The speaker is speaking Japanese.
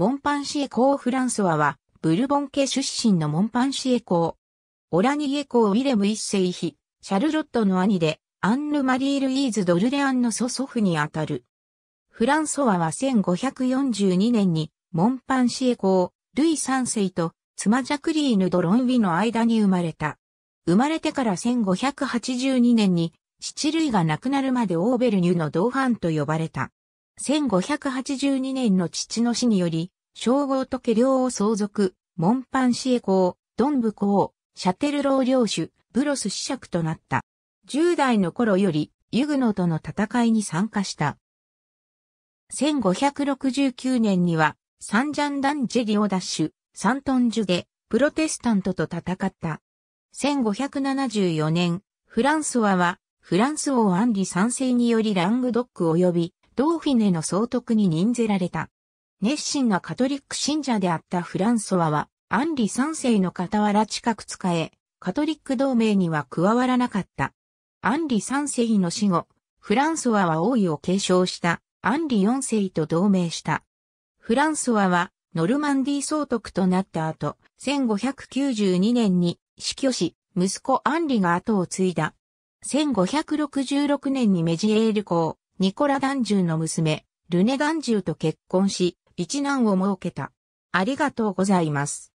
モンパンシエ公フランソワは、ブルボン家出身のモンパンシエ公。オラニエ公ウィレム一世妃、シャルロットの兄で、アンヌ・マリー・ルイーズ・ドルレアンの祖祖父にあたる。フランソワは1542年に、モンパンシエ公、ルイ三世と、妻ジャクリーヌ・ドロンウィの間に生まれた。生まれてから1582年に、父類が亡くなるまでオーベルニュの同伴と呼ばれた。1582年の父の死により、称号と家領を相続、モンパンシエ公、ドンブ公、シャテルロー領主、ブロス子爵となった。10代の頃より、ユグノとの戦いに参加した。1569年には、サンジャンダンジェリオダッシュ、サントンジュで、プロテスタントと戦った。1574年、フランスワは、フランス王アンリ三世によりラングドック及び、ドーフィネの総督に任ぜられた。熱心なカトリック信者であったフランソワは、アンリ3世の傍ら近く使え、カトリック同盟には加わらなかった。アンリ3世の死後、フランソワは王位を継承したアンリ4世と同盟した。フランソワはノルマンディ総督となった後、1592年に死去し、息子アンリが後を継いだ。1566年にメジエール公、ニコラ・ダンジューの娘、ルネ・ダンジューと結婚し、一男を設けた。ありがとうございます。